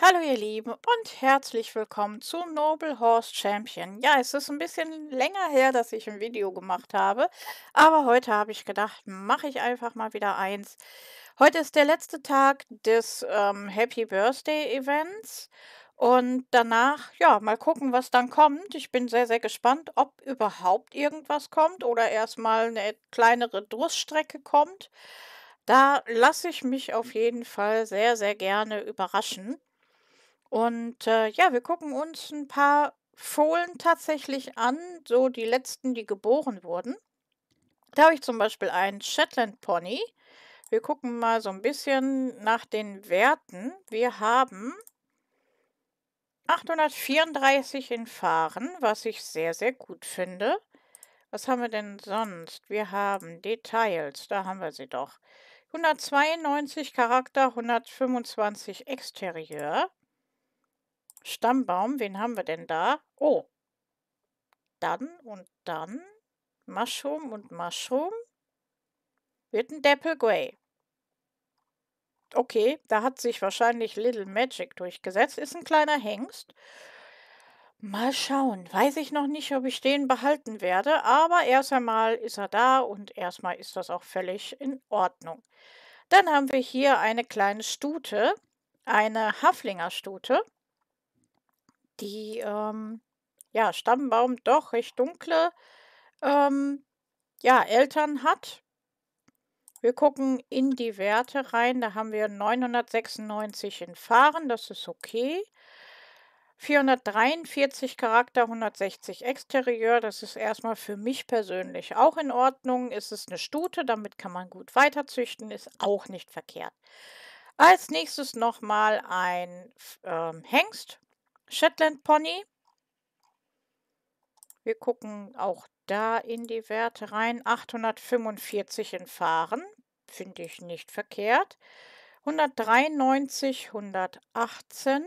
Hallo ihr Lieben und herzlich willkommen zu Noble Horse Champion. Ja, es ist ein bisschen länger her, dass ich ein Video gemacht habe, aber heute habe ich gedacht, mache ich einfach mal wieder eins. Heute ist der letzte Tag des ähm, Happy Birthday Events und danach, ja, mal gucken, was dann kommt. Ich bin sehr, sehr gespannt, ob überhaupt irgendwas kommt oder erstmal eine kleinere Durststrecke kommt. Da lasse ich mich auf jeden Fall sehr, sehr gerne überraschen. Und äh, ja, wir gucken uns ein paar Fohlen tatsächlich an, so die letzten, die geboren wurden. Da habe ich zum Beispiel einen Shetland Pony. Wir gucken mal so ein bisschen nach den Werten. Wir haben 834 in Fahren, was ich sehr, sehr gut finde. Was haben wir denn sonst? Wir haben Details, da haben wir sie doch. 192 Charakter, 125 Exterieur. Stammbaum, wen haben wir denn da? Oh, dann und dann Mushroom und Mushroom wird ein Dapple Grey. Okay, da hat sich wahrscheinlich Little Magic durchgesetzt. Ist ein kleiner Hengst. Mal schauen. Weiß ich noch nicht, ob ich den behalten werde, aber erst einmal ist er da und erstmal ist das auch völlig in Ordnung. Dann haben wir hier eine kleine Stute, eine Haflingerstute. Stute die ähm, ja, Stammbaum doch recht dunkle ähm, ja, Eltern hat. Wir gucken in die Werte rein. Da haben wir 996 in Fahren, das ist okay. 443 Charakter, 160 Exterieur. Das ist erstmal für mich persönlich auch in Ordnung. Ist es eine Stute, damit kann man gut weiterzüchten, ist auch nicht verkehrt. Als nächstes nochmal ein ähm, Hengst. Shetland Pony. Wir gucken auch da in die Werte rein. 845 in Fahren. Finde ich nicht verkehrt. 193, 118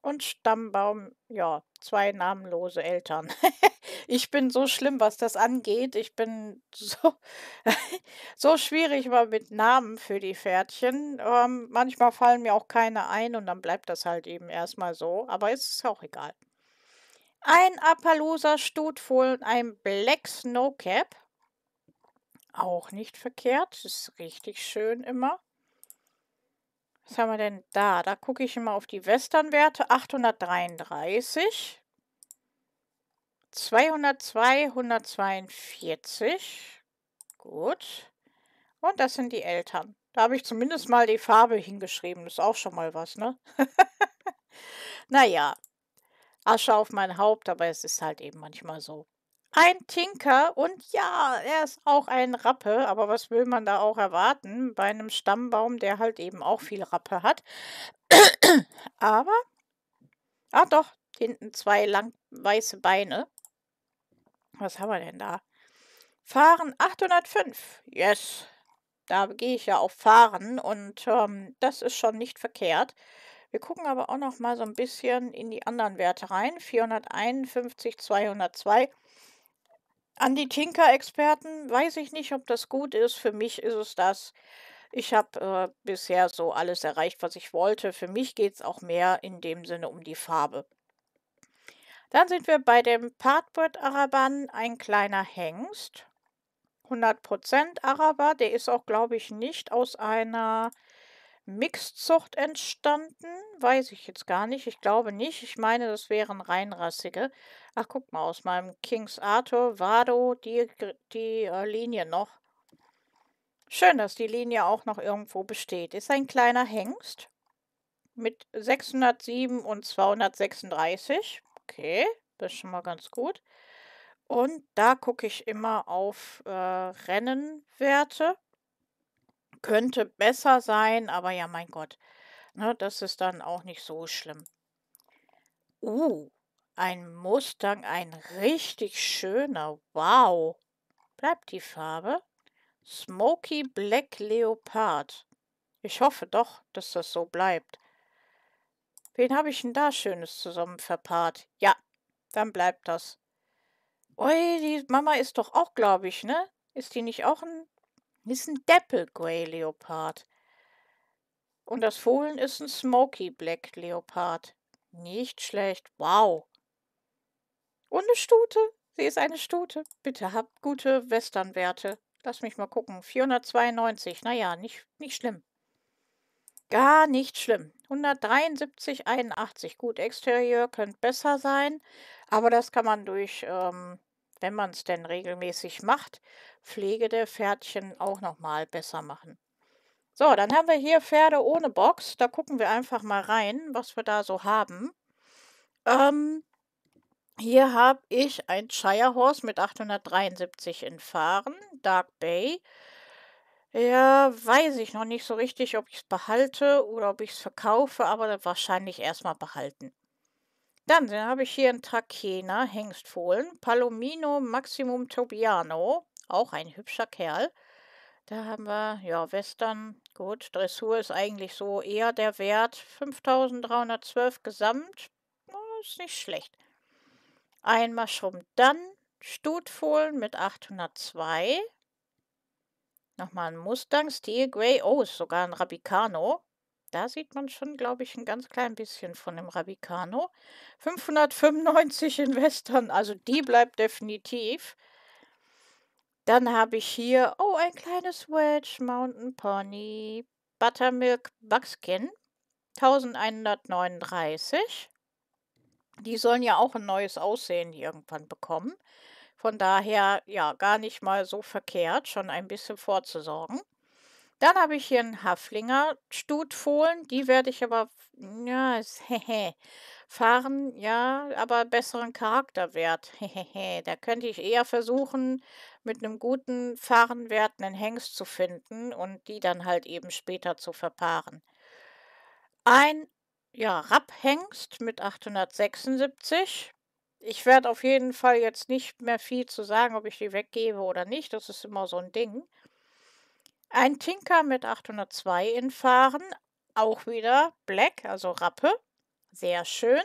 und Stammbaum, ja, zwei namenlose Eltern. Ich bin so schlimm, was das angeht. Ich bin so, so schwierig mal mit Namen für die Pferdchen. Ähm, manchmal fallen mir auch keine ein und dann bleibt das halt eben erstmal so. Aber es ist auch egal. Ein Appaloosa Stutfohlen, ein Black Snowcap. Auch nicht verkehrt. Ist richtig schön immer. Was haben wir denn da? Da gucke ich immer auf die Westernwerte. 833. 202, 142. Gut. Und das sind die Eltern. Da habe ich zumindest mal die Farbe hingeschrieben. Das ist auch schon mal was, ne? naja, Asche auf mein Haupt, aber es ist halt eben manchmal so. Ein Tinker und ja, er ist auch ein Rappe, aber was will man da auch erwarten bei einem Stammbaum, der halt eben auch viel Rappe hat. aber, ah doch, hinten zwei lang weiße Beine. Was haben wir denn da? Fahren 805. Yes. Da gehe ich ja auf Fahren und ähm, das ist schon nicht verkehrt. Wir gucken aber auch noch mal so ein bisschen in die anderen Werte rein. 451, 202. An die Tinker-Experten weiß ich nicht, ob das gut ist. Für mich ist es das. Ich habe äh, bisher so alles erreicht, was ich wollte. Für mich geht es auch mehr in dem Sinne um die Farbe. Dann sind wir bei dem Partbird Araban, ein kleiner Hengst. 100% Araber, der ist auch, glaube ich, nicht aus einer Mixzucht entstanden. Weiß ich jetzt gar nicht. Ich glaube nicht. Ich meine, das wären reinrassige. Ach, guck mal, aus meinem Kings Arthur, Vado, die, die äh, Linie noch. Schön, dass die Linie auch noch irgendwo besteht. Ist ein kleiner Hengst mit 607 und 236. Okay, das ist schon mal ganz gut. Und da gucke ich immer auf äh, Rennenwerte. Könnte besser sein, aber ja, mein Gott. Ne, das ist dann auch nicht so schlimm. Uh, ein Mustang, ein richtig schöner. Wow. Bleibt die Farbe. Smoky Black Leopard. Ich hoffe doch, dass das so bleibt. Wen habe ich denn da Schönes zusammen verpaart? Ja, dann bleibt das. Ui, die Mama ist doch auch, glaube ich, ne? Ist die nicht auch ein. Ist ein Deppel-Grey-Leopard. Und das Fohlen ist ein Smoky Black Leopard. Nicht schlecht. Wow. Und eine Stute. Sie ist eine Stute. Bitte habt gute Western-Werte. Lass mich mal gucken. 492. Naja, nicht, nicht schlimm. Gar nicht schlimm. 173,81. Gut, Exterieur könnte besser sein, aber das kann man durch, ähm, wenn man es denn regelmäßig macht, Pflege der Pferdchen auch nochmal besser machen. So, dann haben wir hier Pferde ohne Box. Da gucken wir einfach mal rein, was wir da so haben. Ähm, hier habe ich ein Shire Horse mit 873 in Fahren, Dark Bay. Ja, weiß ich noch nicht so richtig, ob ich es behalte oder ob ich es verkaufe, aber wahrscheinlich erstmal behalten. Dann, dann habe ich hier einen Trakena Hengstfohlen, Palomino Maximum Tobiano, auch ein hübscher Kerl. Da haben wir, ja, Western, gut, Dressur ist eigentlich so eher der Wert. 5312 gesamt, oh, ist nicht schlecht. Ein Mushroom dann, Stutfohlen mit 802, Nochmal ein Mustang, Steel Grey. Oh, ist sogar ein Rabicano. Da sieht man schon, glaube ich, ein ganz klein bisschen von dem Rabicano. 595 in Western, also die bleibt definitiv. Dann habe ich hier, oh, ein kleines Wedge Mountain Pony. Buttermilk Buckskin. 1139. Die sollen ja auch ein neues Aussehen irgendwann bekommen. Von daher ja gar nicht mal so verkehrt, schon ein bisschen vorzusorgen. Dann habe ich hier einen Haflinger Stutfohlen. Die werde ich aber ja, fahren, ja, aber besseren Charakterwert. da könnte ich eher versuchen, mit einem guten Fahrenwert einen Hengst zu finden und die dann halt eben später zu verpaaren. Ein ja, Rapphengst mit 876. Ich werde auf jeden Fall jetzt nicht mehr viel zu sagen, ob ich die weggebe oder nicht. Das ist immer so ein Ding. Ein Tinker mit 802 in Fahren. Auch wieder Black, also Rappe. Sehr schön.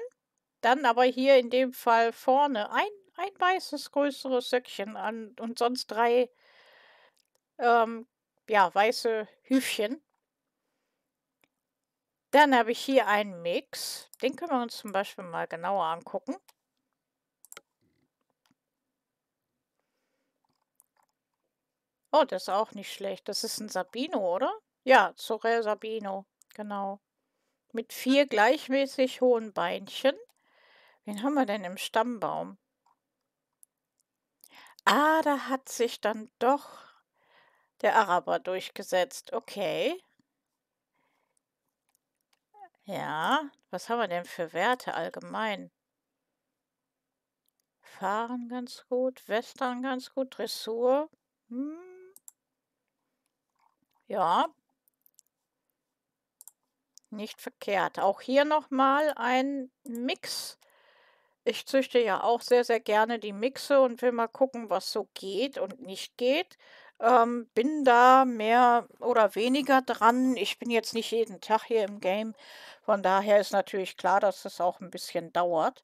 Dann aber hier in dem Fall vorne ein, ein weißes größeres Söckchen an und sonst drei ähm, ja, weiße Hüfchen. Dann habe ich hier einen Mix. Den können wir uns zum Beispiel mal genauer angucken. Oh, das ist auch nicht schlecht. Das ist ein Sabino, oder? Ja, Sorel Sabino, genau. Mit vier gleichmäßig hohen Beinchen. Wen haben wir denn im Stammbaum? Ah, da hat sich dann doch der Araber durchgesetzt. Okay. Ja, was haben wir denn für Werte allgemein? Fahren ganz gut, Western ganz gut, Dressur. Hm. Ja. Nicht verkehrt. Auch hier nochmal ein Mix. Ich züchte ja auch sehr, sehr gerne die Mixe und will mal gucken, was so geht und nicht geht. Ähm, bin da mehr oder weniger dran. Ich bin jetzt nicht jeden Tag hier im Game. Von daher ist natürlich klar, dass es auch ein bisschen dauert.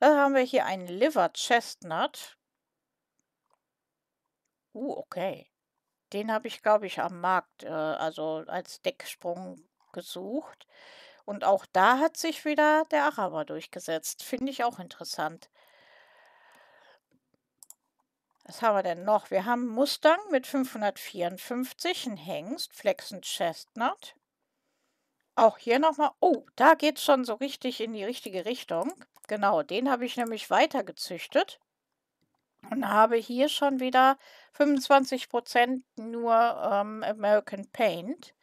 Dann haben wir hier einen Liver Chestnut. Uh, okay den habe ich, glaube ich, am Markt, äh, also als Decksprung gesucht. Und auch da hat sich wieder der Araber durchgesetzt. Finde ich auch interessant. Was haben wir denn noch? Wir haben Mustang mit 554, ein Hengst, Flexen Chestnut. Auch hier nochmal. Oh, da geht es schon so richtig in die richtige Richtung. Genau, den habe ich nämlich weitergezüchtet. und habe hier schon wieder 25% nur ähm, American Paint.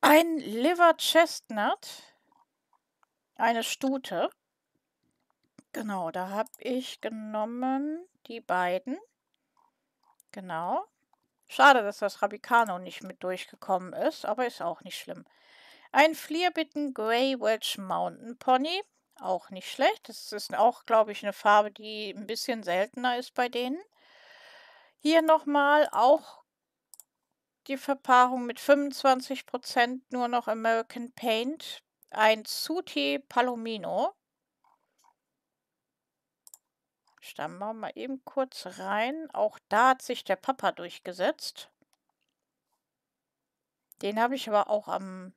Ein Liver Chestnut, eine Stute. Genau, da habe ich genommen die beiden. Genau. Schade, dass das Rabicano nicht mit durchgekommen ist, aber ist auch nicht schlimm. Ein Flierbitten Grey Wedge Mountain Pony. Auch nicht schlecht. Das ist auch, glaube ich, eine Farbe, die ein bisschen seltener ist bei denen. Hier nochmal auch die Verpaarung mit 25% nur noch American Paint. Ein Suti Palomino. Stammen wir mal eben kurz rein. Auch da hat sich der Papa durchgesetzt. Den habe ich aber auch am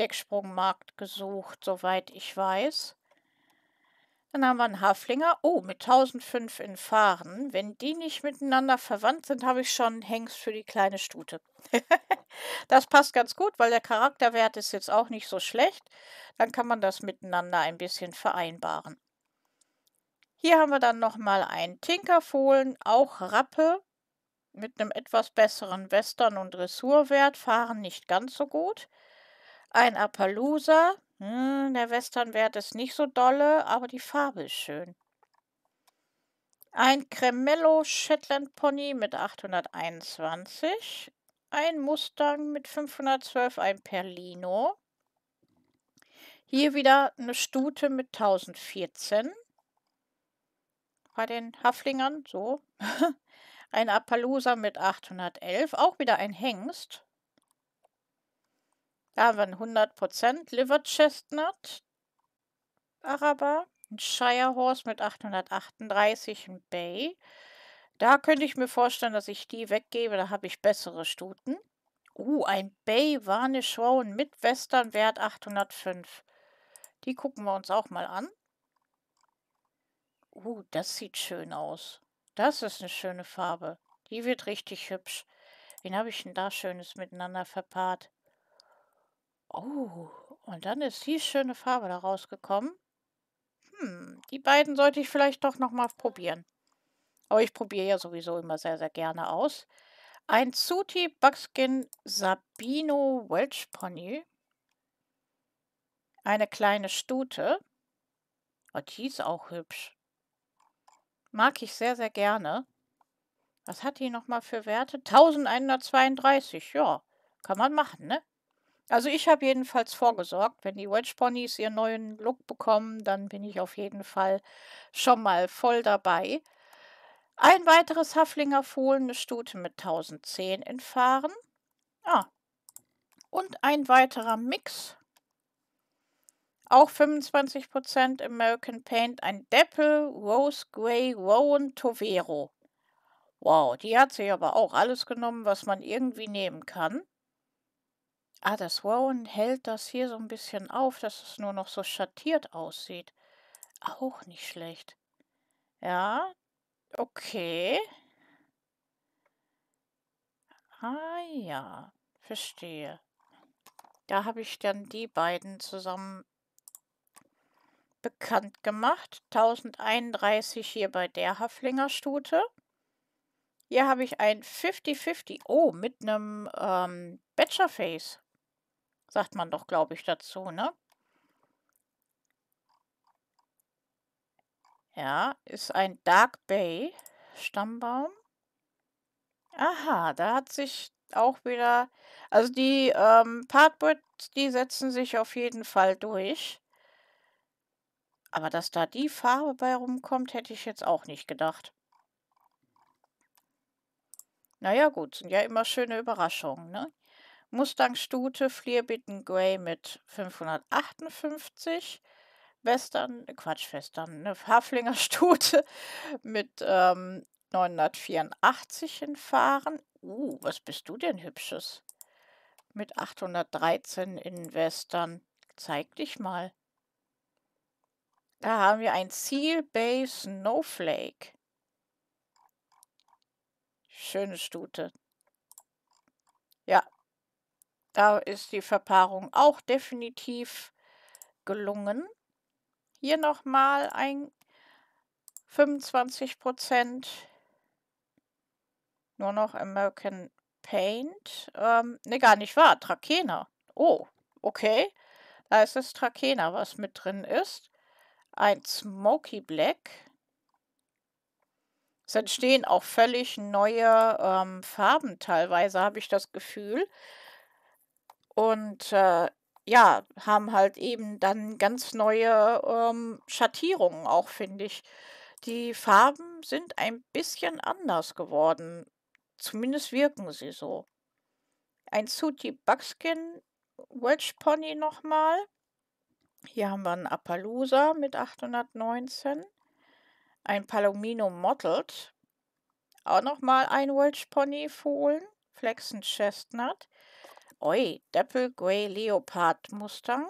Decksprungmarkt gesucht, soweit ich weiß. Dann haben wir einen Haflinger. Oh, mit 1005 in Fahren. Wenn die nicht miteinander verwandt sind, habe ich schon Hengst für die kleine Stute. das passt ganz gut, weil der Charakterwert ist jetzt auch nicht so schlecht. Dann kann man das miteinander ein bisschen vereinbaren. Hier haben wir dann nochmal einen Tinkerfohlen, auch Rappe. Mit einem etwas besseren Western- und Dressurwert fahren nicht ganz so gut. Ein Appaloosa hm, der Westernwert ist nicht so dolle, aber die Farbe ist schön. Ein Cremello Shetland Pony mit 821. Ein Mustang mit 512, ein Perlino. Hier wieder eine Stute mit 1014. Bei den Haflingern, so. ein Appaloosa mit 811, auch wieder ein Hengst. Da haben wir einen 100% Liver Chestnut Araber, ein Shire Horse mit 838, ein Bay. Da könnte ich mir vorstellen, dass ich die weggebe, da habe ich bessere Stuten. Uh, ein Bay Varnish Rowan mit Western Wert 805. Die gucken wir uns auch mal an. Uh, das sieht schön aus. Das ist eine schöne Farbe. Die wird richtig hübsch. Wen habe ich denn da Schönes miteinander verpaart? Oh, und dann ist die schöne Farbe da rausgekommen. Hm, die beiden sollte ich vielleicht doch nochmal probieren. Aber ich probiere ja sowieso immer sehr, sehr gerne aus. Ein Zuti Buckskin Sabino Welch Pony. Eine kleine Stute. Oh, die ist auch hübsch. Mag ich sehr, sehr gerne. Was hat die nochmal für Werte? 1132, ja. Kann man machen, ne? Also ich habe jedenfalls vorgesorgt. Wenn die Wedge Ponys ihren neuen Look bekommen, dann bin ich auf jeden Fall schon mal voll dabei. Ein weiteres Haflinger Fohlen, eine Stute mit 1010 entfahren. Ah. Und ein weiterer Mix. Auch 25% American Paint, ein Deppel, Rose Grey, Rowan Tovero. Wow, die hat sich aber auch alles genommen, was man irgendwie nehmen kann. Ah, das Rowan hält das hier so ein bisschen auf, dass es nur noch so schattiert aussieht. Auch nicht schlecht. Ja, okay. Ah ja, verstehe. Da habe ich dann die beiden zusammen bekannt gemacht. 1031 hier bei der Haflingerstute. Hier habe ich ein 50-50. Oh, mit einem ähm, Batcherface. Sagt man doch, glaube ich, dazu, ne? Ja, ist ein Dark Bay Stammbaum. Aha, da hat sich auch wieder... Also die ähm, Partbirds, die setzen sich auf jeden Fall durch. Aber dass da die Farbe bei rumkommt, hätte ich jetzt auch nicht gedacht. Naja gut, sind ja immer schöne Überraschungen, ne? Mustang Stute Flierbitten Grey mit 558. Western, äh, Quatsch, Western, eine Haflinger Stute mit ähm, 984 in Fahren. Uh, was bist du denn Hübsches? Mit 813 in Western. Zeig dich mal. Da haben wir ein Seal Bay Snowflake. Schöne Stute. Ja, da ist die Verpaarung auch definitiv gelungen. Hier nochmal ein 25 Prozent. Nur noch American Paint. Ähm, ne, gar nicht wahr. Trakena. Oh, okay. Da ist das Trakena, was mit drin ist. Ein Smoky Black. Es entstehen auch völlig neue ähm, Farben teilweise, habe ich das Gefühl. Und äh, ja, haben halt eben dann ganz neue ähm, Schattierungen auch, finde ich. Die Farben sind ein bisschen anders geworden. Zumindest wirken sie so. Ein Suti Buckskin Welsh Pony nochmal. Hier haben wir einen Appaloosa mit 819. Ein Palomino Mottled. Auch nochmal ein Welch Pony Fohlen. Flexen Chestnut. Oi, Dapple Grey Leopard Mustang.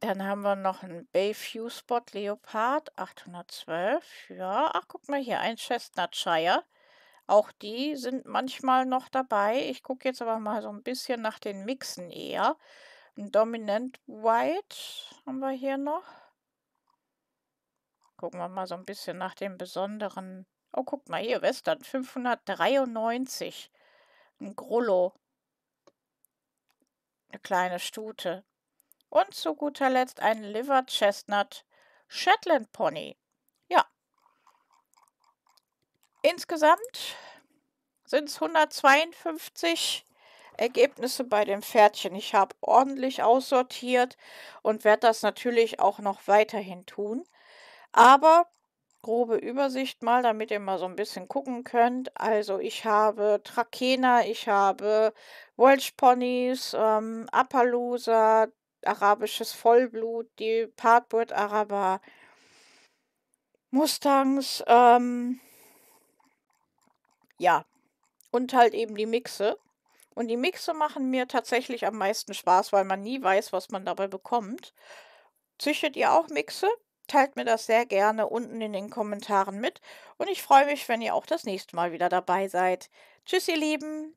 Dann haben wir noch einen Bayview Spot Leopard 812. Ja, ach guck mal hier, ein Chestnut Shire. Auch die sind manchmal noch dabei. Ich gucke jetzt aber mal so ein bisschen nach den Mixen eher. Ein Dominant White haben wir hier noch. Gucken wir mal so ein bisschen nach den besonderen Oh, guck mal hier, Western 593. Ein Grollo. Eine kleine Stute. Und zu guter Letzt ein Liver Chestnut Shetland Pony. Ja. Insgesamt sind es 152 Ergebnisse bei dem Pferdchen. Ich habe ordentlich aussortiert und werde das natürlich auch noch weiterhin tun. Aber grobe Übersicht mal, damit ihr mal so ein bisschen gucken könnt. Also ich habe Trakehner, ich habe Welsh Ponys, ähm, Appaloosa, arabisches Vollblut, die Partbird Araber, Mustangs, ähm, ja, und halt eben die Mixe. Und die Mixe machen mir tatsächlich am meisten Spaß, weil man nie weiß, was man dabei bekommt. Züchtet ihr auch Mixe? Teilt mir das sehr gerne unten in den Kommentaren mit und ich freue mich, wenn ihr auch das nächste Mal wieder dabei seid. Tschüss, ihr Lieben!